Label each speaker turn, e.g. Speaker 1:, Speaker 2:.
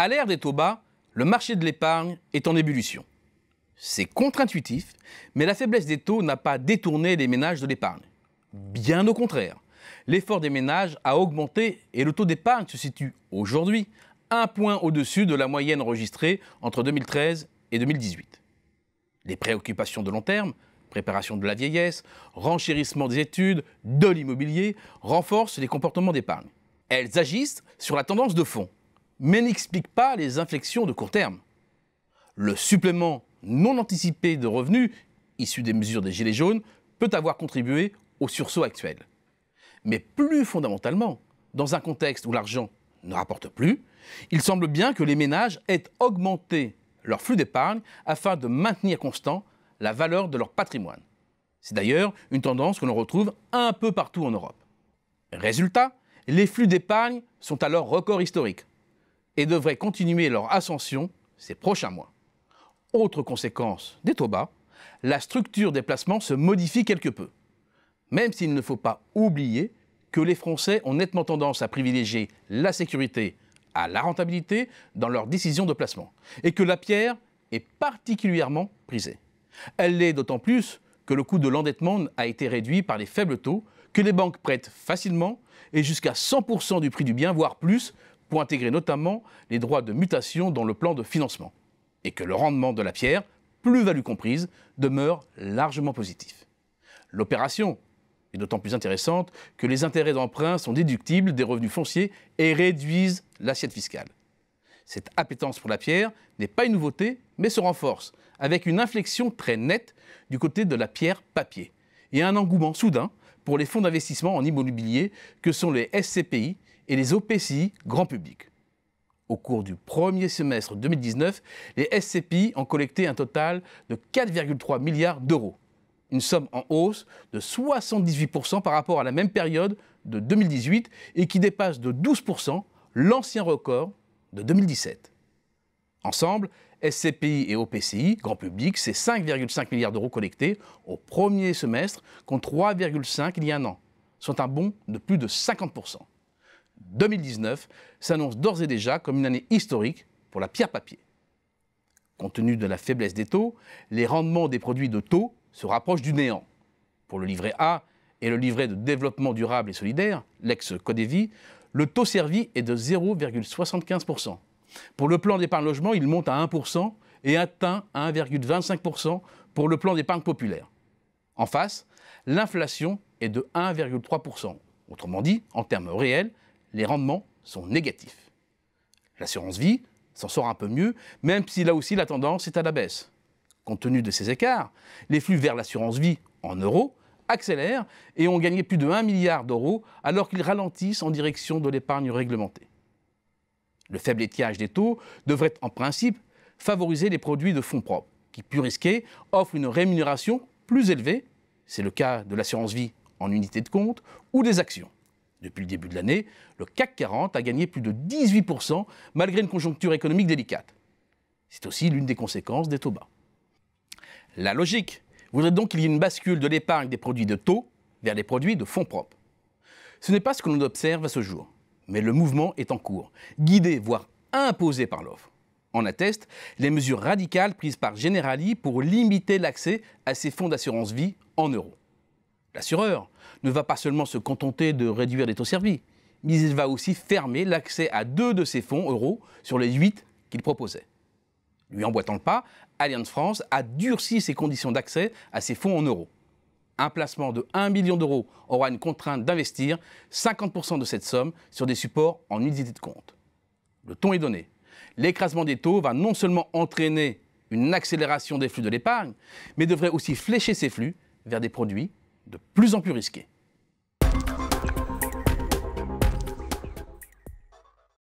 Speaker 1: À l'ère des taux bas, le marché de l'épargne est en ébullition. C'est contre-intuitif, mais la faiblesse des taux n'a pas détourné les ménages de l'épargne. Bien au contraire, l'effort des ménages a augmenté et le taux d'épargne se situe aujourd'hui un point au-dessus de la moyenne enregistrée entre 2013 et 2018. Les préoccupations de long terme, préparation de la vieillesse, renchérissement des études, de l'immobilier, renforcent les comportements d'épargne. Elles agissent sur la tendance de fond mais n'explique pas les inflexions de court terme. Le supplément non anticipé de revenus, issu des mesures des Gilets jaunes, peut avoir contribué au sursaut actuel. Mais plus fondamentalement, dans un contexte où l'argent ne rapporte plus, il semble bien que les ménages aient augmenté leur flux d'épargne afin de maintenir constant la valeur de leur patrimoine. C'est d'ailleurs une tendance que l'on retrouve un peu partout en Europe. Résultat, les flux d'épargne sont alors record historique, et devraient continuer leur ascension ces prochains mois. Autre conséquence des taux bas, la structure des placements se modifie quelque peu. Même s'il ne faut pas oublier que les Français ont nettement tendance à privilégier la sécurité à la rentabilité dans leurs décisions de placement, et que la pierre est particulièrement prisée. Elle l'est d'autant plus que le coût de l'endettement a été réduit par les faibles taux que les banques prêtent facilement et jusqu'à 100% du prix du bien, voire plus, pour intégrer notamment les droits de mutation dans le plan de financement, et que le rendement de la pierre, plus-value comprise, demeure largement positif. L'opération est d'autant plus intéressante que les intérêts d'emprunt sont déductibles des revenus fonciers et réduisent l'assiette fiscale. Cette appétence pour la pierre n'est pas une nouveauté, mais se renforce, avec une inflexion très nette du côté de la pierre papier, et un engouement soudain pour les fonds d'investissement en immobilier que sont les SCPI, et les OPCI grand public. Au cours du premier semestre 2019, les SCPI ont collecté un total de 4,3 milliards d'euros, une somme en hausse de 78% par rapport à la même période de 2018 et qui dépasse de 12% l'ancien record de 2017. Ensemble, SCPI et OPCI, grand public, ces 5,5 milliards d'euros collectés au premier semestre, contre 3,5 il y a un an, soit un bond de plus de 50%. 2019 s'annonce d'ores et déjà comme une année historique pour la pierre papier. Compte tenu de la faiblesse des taux, les rendements des produits de taux se rapprochent du néant. Pour le livret A et le livret de développement durable et solidaire, lex codevi le taux servi est de 0,75%. Pour le plan d'épargne logement, il monte à 1% et atteint 1,25% pour le plan d'épargne populaire. En face, l'inflation est de 1,3%. Autrement dit, en termes réels, les rendements sont négatifs. L'assurance vie s'en sort un peu mieux, même si là aussi la tendance est à la baisse. Compte tenu de ces écarts, les flux vers l'assurance vie en euros accélèrent et ont gagné plus de 1 milliard d'euros alors qu'ils ralentissent en direction de l'épargne réglementée. Le faible étiage des taux devrait en principe favoriser les produits de fonds propres, qui, plus risqués, offrent une rémunération plus élevée, c'est le cas de l'assurance vie en unité de compte, ou des actions. Depuis le début de l'année, le CAC 40 a gagné plus de 18% malgré une conjoncture économique délicate. C'est aussi l'une des conséquences des taux bas. La logique voudrait donc qu'il y ait une bascule de l'épargne des produits de taux vers les produits de fonds propres. Ce n'est pas ce que l'on observe à ce jour, mais le mouvement est en cours, guidé voire imposé par l'offre. En atteste, les mesures radicales prises par Generali pour limiter l'accès à ces fonds d'assurance vie en euros l'assureur, ne va pas seulement se contenter de réduire les taux servis, mais il va aussi fermer l'accès à deux de ses fonds euros sur les huit qu'il proposait. Lui emboîtant le pas, Allianz France a durci ses conditions d'accès à ses fonds en euros. Un placement de 1 million d'euros aura une contrainte d'investir 50% de cette somme sur des supports en unité de compte. Le ton est donné. L'écrasement des taux va non seulement entraîner une accélération des flux de l'épargne, mais devrait aussi flécher ces flux vers des produits de plus en plus risqué.